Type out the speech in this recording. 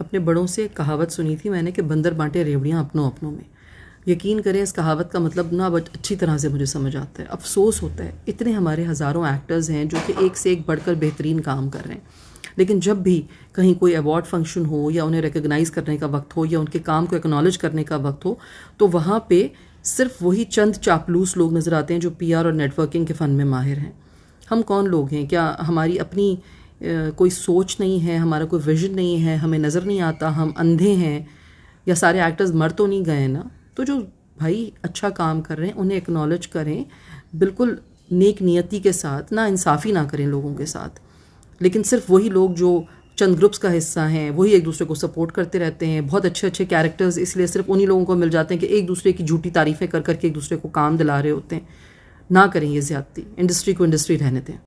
अपने बड़ों से एक कहावत सुनी थी मैंने कि बंदर बांटे रेवड़ियाँ अपनों अपनों में यकीन करें इस कहावत का मतलब ना बट अच्छी तरह से मुझे समझ आता है अफसोस होता है इतने हमारे हज़ारों एक्टर्स हैं जो कि एक से एक बढ़कर बेहतरीन काम कर रहे हैं लेकिन जब भी कहीं कोई अवार्ड फंक्शन हो या उन्हें रिकगनाइज़ करने का वक्त हो या उनके काम को एक्नॉलेज करने का वक्त हो तो वहाँ पे सिर्फ वही चंद चापलूस लोग नज़र आते हैं जो पीआर और नेटवर्किंग के फ़न में माहिर हैं हम कौन लोग हैं क्या हमारी अपनी कोई सोच नहीं है हमारा कोई विजन नहीं है हमें नज़र नहीं आता हम अंधे हैं या सारे एक्टर्स मर तो नहीं गए ना तो जो भाई अच्छा काम कर रहे हैं उन्हें एक्नॉलेज करें बिल्कुल नेक नियति के साथ ना इंसाफ़ी ना करें लोगों के साथ लेकिन सिर्फ वही लोग जो चंद ग्रुप्स का हिस्सा हैं वही एक दूसरे को सपोर्ट करते रहते हैं बहुत अच्छे अच्छे कैरेक्टर्स इसलिए सिर्फ उन्हीं लोगों को मिल जाते हैं कि एक दूसरे की झूठी तारीफ़ें कर करके एक दूसरे को काम दिला रहे होते हैं ना करें ये ज़्यादती इंडस्ट्री को इंडस्ट्री रहने दें